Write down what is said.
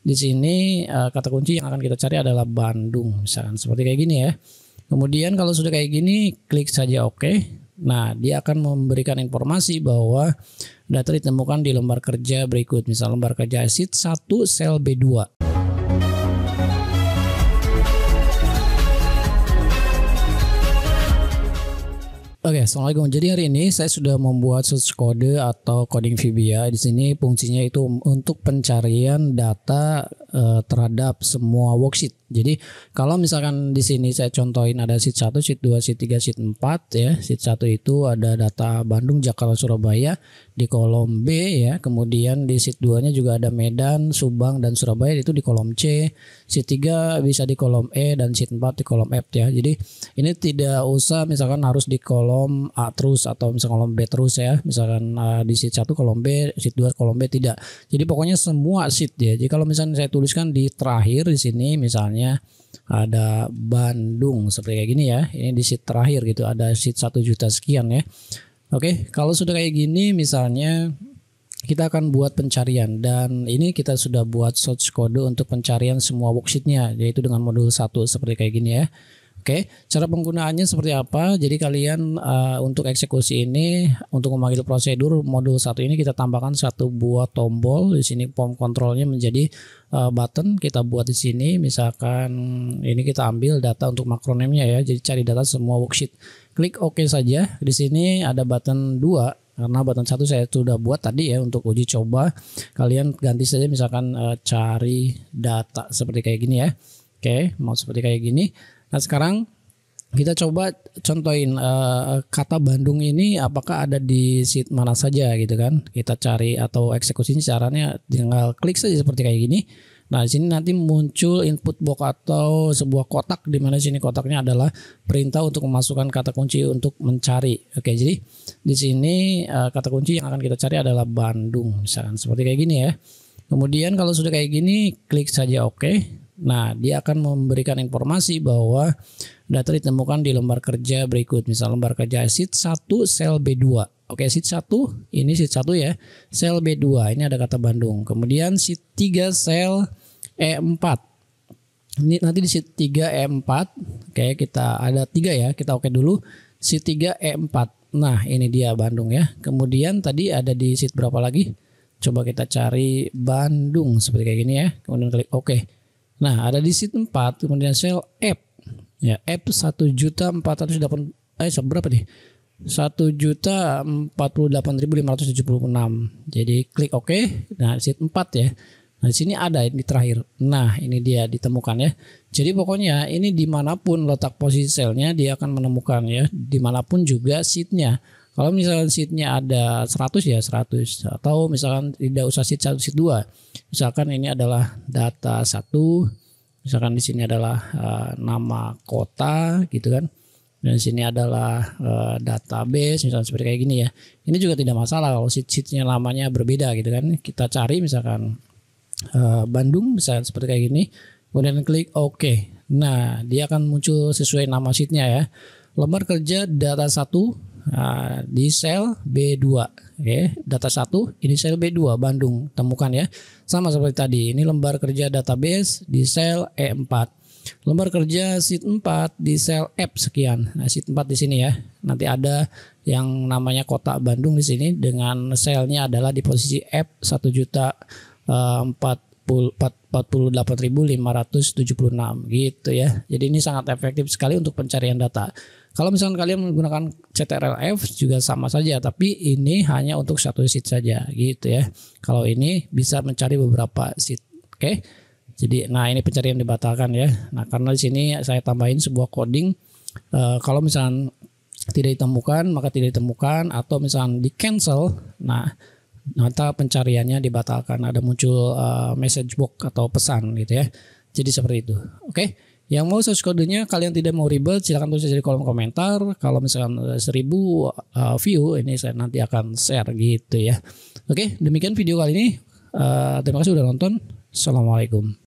Di sini uh, kata kunci yang akan kita cari adalah Bandung misalkan seperti kayak gini ya. Kemudian kalau sudah kayak gini klik saja oke. OK. Nah, dia akan memberikan informasi bahwa data ditemukan di lembar kerja berikut. Misal lembar kerja sheet 1 sel B2. Oke, okay, assalamualaikum. Jadi hari ini saya sudah membuat search kode atau coding VBA. Di sini fungsinya itu untuk pencarian data uh, terhadap semua worksheet jadi kalau misalkan di sini saya contohin ada sheet 1, sheet 2, sheet 3, sheet 4 ya. Sheet 1 itu ada data Bandung, Jakarta, Surabaya di kolom B ya. Kemudian di sheet 2-nya juga ada Medan, Subang dan Surabaya itu di kolom C. Sheet 3 bisa di kolom E dan sheet 4 di kolom F ya. Jadi ini tidak usah misalkan harus di kolom A terus atau misalkan kolom B terus ya. Misalkan uh, di sheet 1 kolom B, sheet 2 kolom B tidak. Jadi pokoknya semua sheet ya. Jadi kalau misalkan saya tuliskan di terakhir di sini misalnya misalnya ada Bandung seperti kayak gini ya. Ini di sheet terakhir gitu ada sheet 1 juta sekian ya. Oke, kalau sudah kayak gini misalnya kita akan buat pencarian dan ini kita sudah buat search kode untuk pencarian semua worksheetnya yaitu dengan modul satu seperti kayak gini ya. Oke, okay. cara penggunaannya seperti apa? Jadi kalian uh, untuk eksekusi ini untuk memanggil prosedur modul satu ini kita tambahkan satu buah tombol di sini form kontrolnya menjadi uh, button kita buat di sini misalkan ini kita ambil data untuk makronemnya ya. Jadi cari data semua worksheet. Klik OK saja. Di sini ada button dua karena button satu saya sudah buat tadi ya untuk uji coba kalian ganti saja misalkan uh, cari data seperti kayak gini ya oke mau seperti kayak gini Nah sekarang kita coba contohin uh, kata Bandung ini apakah ada di sheet mana saja gitu kan kita cari atau eksekusinya caranya tinggal klik saja seperti kayak gini nah di sini nanti muncul input box atau sebuah kotak di mana sini kotaknya adalah perintah untuk memasukkan kata kunci untuk mencari oke jadi di sini uh, kata kunci yang akan kita cari adalah Bandung misalkan seperti kayak gini ya kemudian kalau sudah kayak gini klik saja oke okay Nah, dia akan memberikan informasi bahwa data ditemukan di lembar kerja berikut. Misal lembar kerja sheet 1 sel B2. Oke, sheet 1 ini sheet 1 ya. Sel B2 ini ada kata Bandung. Kemudian sheet 3 sel E4. Ini nanti di sheet 3 E4. Oke, kita ada 3 ya. Kita oke dulu. Sheet 3 E4. Nah, ini dia Bandung ya. Kemudian tadi ada di sheet berapa lagi? Coba kita cari Bandung seperti kayak gini ya. Kemudian klik oke. Okay Nah, ada di situ 4 kemudian sel F. Ya, F 1 juta 408 eh berapa nih? 1 juta 48.576. Jadi klik oke. Okay. Nah, di sheet 4 ya. Nah, di sini ada di terakhir. Nah, ini dia ditemukan ya. Jadi pokoknya ini dimanapun letak posisi selnya dia akan menemukan ya. Dimanapun juga seatnya. Kalau misalkan seatnya ada 100 ya 100. Atau misalkan tidak usah seat 1, seat 2 Misalkan ini adalah data satu, misalkan di sini adalah e, nama kota gitu kan. Dan di sini adalah e, database misalkan seperti kayak gini ya. Ini juga tidak masalah kalau sheet-sheetnya lamanya berbeda gitu kan. Kita cari misalkan e, Bandung misalkan seperti kayak gini. Kemudian klik OK. Nah, dia akan muncul sesuai nama sheetnya ya. Lembar kerja data satu. Nah, di sel B2, Okay. Data 1 ini sel B2 Bandung temukan ya. Sama seperti tadi, ini lembar kerja database di sel E4. Lembar kerja sheet 4 di sel F sekian. Nah, sheet 4 di sini ya. Nanti ada yang namanya kota Bandung di sini dengan selnya adalah di posisi F 1 juta 4 eh, 48.576 gitu ya. Jadi ini sangat efektif sekali untuk pencarian data. Kalau misalnya kalian menggunakan CTRLF juga sama saja, tapi ini hanya untuk satu sheet saja gitu ya. Kalau ini bisa mencari beberapa sheet. Oke. Jadi nah ini pencarian dibatalkan ya. Nah, karena di sini saya tambahin sebuah coding e, kalau misalkan tidak ditemukan maka tidak ditemukan atau misalnya di cancel. Nah, Nota pencariannya dibatalkan. Ada muncul uh, message box atau pesan gitu ya. Jadi seperti itu. Oke. Okay? Yang mau source kodenya kalian tidak mau ribet silahkan tulis di kolom komentar. Kalau misalkan seribu uh, view ini saya nanti akan share gitu ya. Oke, demikian video kali ini. Uh, terima kasih sudah nonton. Assalamualaikum.